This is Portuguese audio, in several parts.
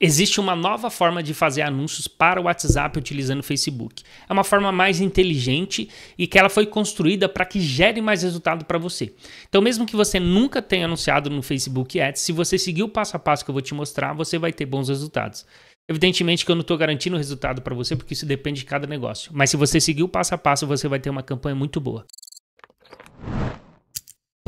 Existe uma nova forma de fazer anúncios para o WhatsApp utilizando o Facebook. É uma forma mais inteligente e que ela foi construída para que gere mais resultado para você. Então, mesmo que você nunca tenha anunciado no Facebook Ads, se você seguir o passo a passo que eu vou te mostrar, você vai ter bons resultados. Evidentemente que eu não estou garantindo resultado para você, porque isso depende de cada negócio. Mas se você seguir o passo a passo, você vai ter uma campanha muito boa.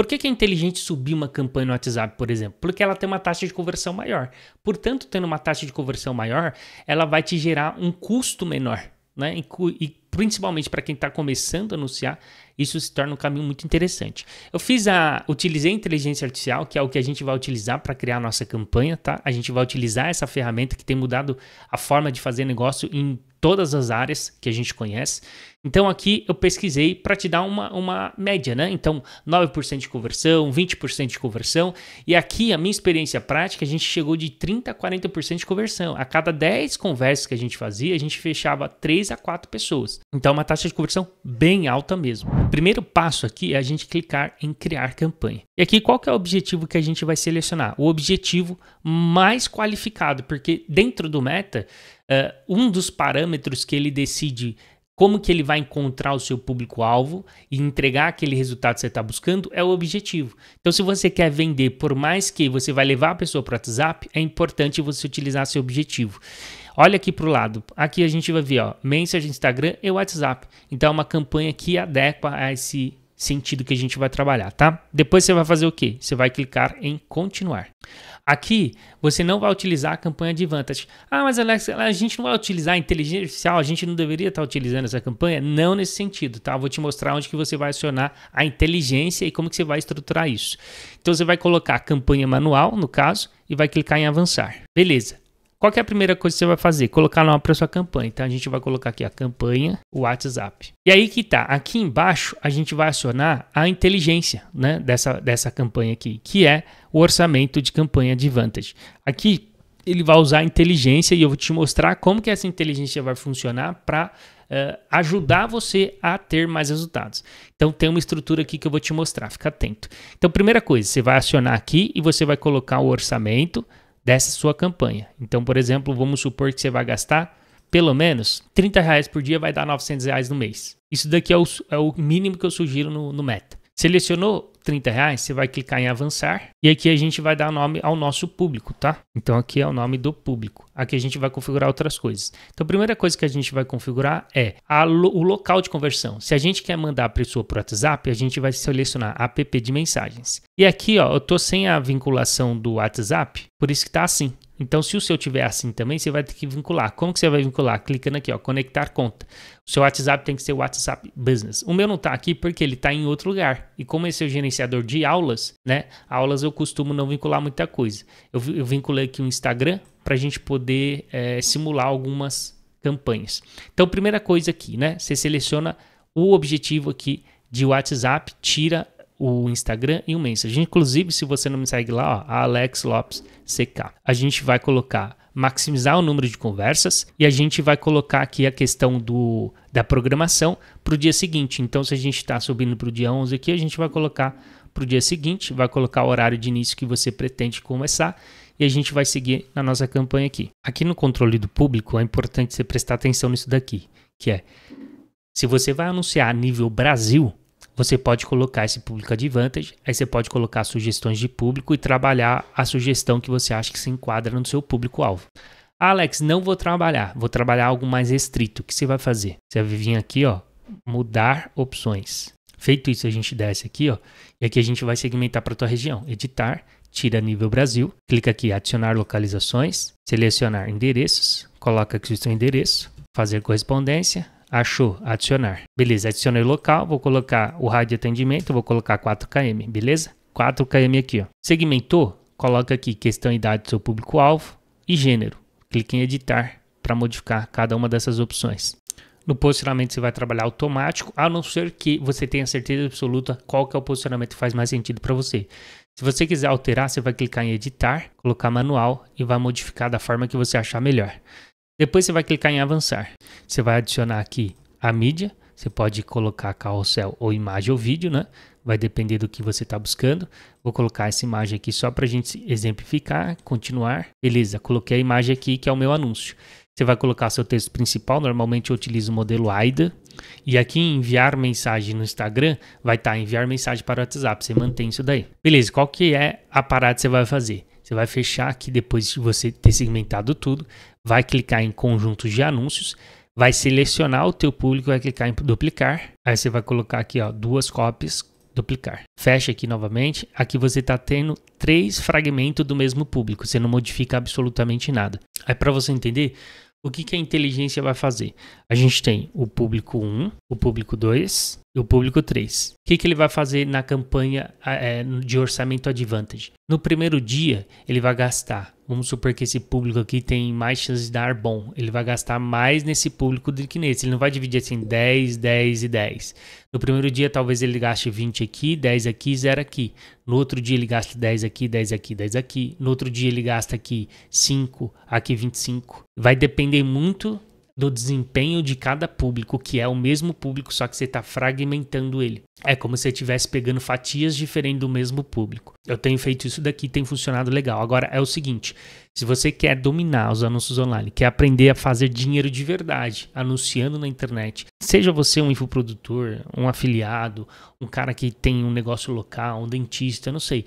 Por que, que é inteligente subir uma campanha no WhatsApp, por exemplo? Porque ela tem uma taxa de conversão maior. Portanto, tendo uma taxa de conversão maior, ela vai te gerar um custo menor. Né? E, e principalmente para quem está começando a anunciar, isso se torna um caminho muito interessante. Eu fiz a, utilizei a inteligência artificial, que é o que a gente vai utilizar para criar a nossa campanha, tá? A gente vai utilizar essa ferramenta que tem mudado a forma de fazer negócio em todas as áreas que a gente conhece. Então aqui eu pesquisei para te dar uma, uma média, né? Então 9% de conversão, 20% de conversão. E aqui a minha experiência prática, a gente chegou de 30% a 40% de conversão. A cada 10 conversas que a gente fazia, a gente fechava 3 a 4 pessoas. Então é uma taxa de conversão bem alta mesmo. O primeiro passo aqui é a gente clicar em criar campanha. E aqui qual que é o objetivo que a gente vai selecionar? O objetivo mais qualificado, porque dentro do Meta, uh, um dos parâmetros que ele decide como que ele vai encontrar o seu público-alvo e entregar aquele resultado que você está buscando é o objetivo. Então, se você quer vender, por mais que você vai levar a pessoa para o WhatsApp, é importante você utilizar seu objetivo. Olha aqui para o lado. Aqui a gente vai ver ó, mensagem Instagram e WhatsApp. Então, é uma campanha que adequa a esse sentido que a gente vai trabalhar, tá? Depois você vai fazer o quê? Você vai clicar em continuar. Aqui, você não vai utilizar a campanha de vantagem. Ah, mas Alex, a gente não vai utilizar a inteligência artificial, a gente não deveria estar tá utilizando essa campanha? Não nesse sentido, tá? vou te mostrar onde que você vai acionar a inteligência e como que você vai estruturar isso. Então, você vai colocar campanha manual, no caso, e vai clicar em avançar. Beleza. Qual é a primeira coisa que você vai fazer? Colocar lá para sua campanha. Então a gente vai colocar aqui a campanha, o WhatsApp. E aí que tá, aqui embaixo a gente vai acionar a inteligência, né, dessa dessa campanha aqui, que é o orçamento de campanha de Vantage. Aqui ele vai usar a inteligência e eu vou te mostrar como que essa inteligência vai funcionar para uh, eh, ajudar você a ter mais resultados. Então tem uma estrutura aqui que eu vou te mostrar, fica atento. Então primeira coisa, você vai acionar aqui e você vai colocar o orçamento, dessa sua campanha. Então, por exemplo, vamos supor que você vai gastar pelo menos 30 reais por dia vai dar 900 reais no mês. Isso daqui é o, é o mínimo que eu sugiro no, no, Meta. Selecionou 30 reais, você vai clicar em avançar e aqui a gente vai dar nome ao nosso público, tá? Então aqui é o nome do público. Aqui a gente vai configurar outras coisas. Então, a primeira coisa que a gente vai configurar é lo o local de conversão. Se a gente quer mandar a pessoa para o WhatsApp, a gente vai selecionar app de mensagens. E aqui, ó, eu estou sem a vinculação do WhatsApp, por isso que está assim. Então, se o seu tiver assim também, você vai ter que vincular. Como que você vai vincular? Clicando aqui, ó, conectar conta. O seu WhatsApp tem que ser o WhatsApp Business. O meu não está aqui porque ele está em outro lugar. E como esse é o gerenciador de aulas, né? Aulas eu costumo não vincular muita coisa. Eu, eu vinculei aqui o Instagram, para a gente poder é, simular algumas campanhas. Então, primeira coisa aqui, né? Você seleciona o objetivo aqui de WhatsApp, tira o Instagram e o Messenger. Inclusive, se você não me segue lá, ó, Alex Lopes CK. A gente vai colocar maximizar o número de conversas e a gente vai colocar aqui a questão do da programação para o dia seguinte. Então, se a gente está subindo para o dia 11 aqui, a gente vai colocar para o dia seguinte, vai colocar o horário de início que você pretende começar e a gente vai seguir na nossa campanha aqui. Aqui no controle do público é importante você prestar atenção nisso daqui, que é se você vai anunciar a nível Brasil, você pode colocar esse público advantage, aí você pode colocar sugestões de público e trabalhar a sugestão que você acha que se enquadra no seu público-alvo. Ah, Alex, não vou trabalhar, vou trabalhar algo mais restrito. O que você vai fazer? Você vai vir aqui, ó, mudar opções. Feito isso, a gente desce aqui, ó, e aqui a gente vai segmentar para tua região, editar Tira Nível Brasil. Clica aqui Adicionar localizações, selecionar endereços, coloca aqui o seu endereço, fazer correspondência, achou, adicionar. Beleza, adicionei local, vou colocar o raio de atendimento, vou colocar 4km, beleza? 4km aqui, ó. Segmentou, coloca aqui questão idade do seu público-alvo e gênero. Clique em editar para modificar cada uma dessas opções. No posicionamento você vai trabalhar automático, a não ser que você tenha certeza absoluta qual que é o posicionamento que faz mais sentido para você. Se você quiser alterar, você vai clicar em editar, colocar manual e vai modificar da forma que você achar melhor. Depois você vai clicar em avançar. Você vai adicionar aqui a mídia, você pode colocar carrossel ou imagem ou vídeo, né? Vai depender do que você está buscando. Vou colocar essa imagem aqui só para a gente exemplificar, continuar. Beleza, coloquei a imagem aqui que é o meu anúncio. Você vai colocar seu texto principal, normalmente eu utilizo o modelo AIDA. E aqui em enviar mensagem no Instagram, vai estar tá enviar mensagem para o WhatsApp, você mantém isso daí. Beleza, qual que é a parada que você vai fazer? Você vai fechar aqui depois de você ter segmentado tudo, vai clicar em conjuntos de anúncios, vai selecionar o teu público, vai clicar em duplicar. Aí você vai colocar aqui ó, duas cópias duplicar. Fecha aqui novamente. Aqui você está tendo três fragmentos do mesmo público. Você não modifica absolutamente nada. Aí é para você entender o que, que a inteligência vai fazer. A gente tem o público 1, o público 2 e o público 3. O que, que ele vai fazer na campanha é, de orçamento advantage? No primeiro dia, ele vai gastar. Vamos supor que esse público aqui tem mais chances de dar bom. Ele vai gastar mais nesse público do que nesse. Ele não vai dividir assim 10, 10 e 10. No primeiro dia, talvez ele gaste 20 aqui, 10 aqui, 0 aqui. No outro dia, ele gasta 10 aqui, 10 aqui, 10 aqui. No outro dia, ele gasta aqui 5, aqui 25. Vai depender muito do desempenho de cada público, que é o mesmo público, só que você está fragmentando ele. É como se você estivesse pegando fatias diferentes do mesmo público. Eu tenho feito isso daqui, tem funcionado legal. Agora é o seguinte: se você quer dominar os anúncios online, quer aprender a fazer dinheiro de verdade anunciando na internet, seja você um infoprodutor, um afiliado, um cara que tem um negócio local, um dentista, não sei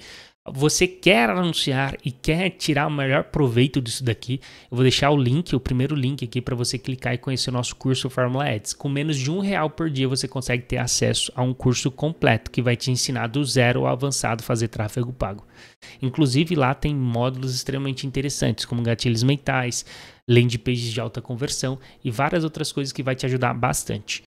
você quer anunciar e quer tirar o melhor proveito disso daqui, eu vou deixar o link, o primeiro link aqui para você clicar e conhecer o nosso curso Fórmula Ads. Com menos de um real por dia você consegue ter acesso a um curso completo que vai te ensinar do zero ao avançado fazer tráfego pago. Inclusive lá tem módulos extremamente interessantes como gatilhos mentais, landing pages de alta conversão e várias outras coisas que vai te ajudar bastante.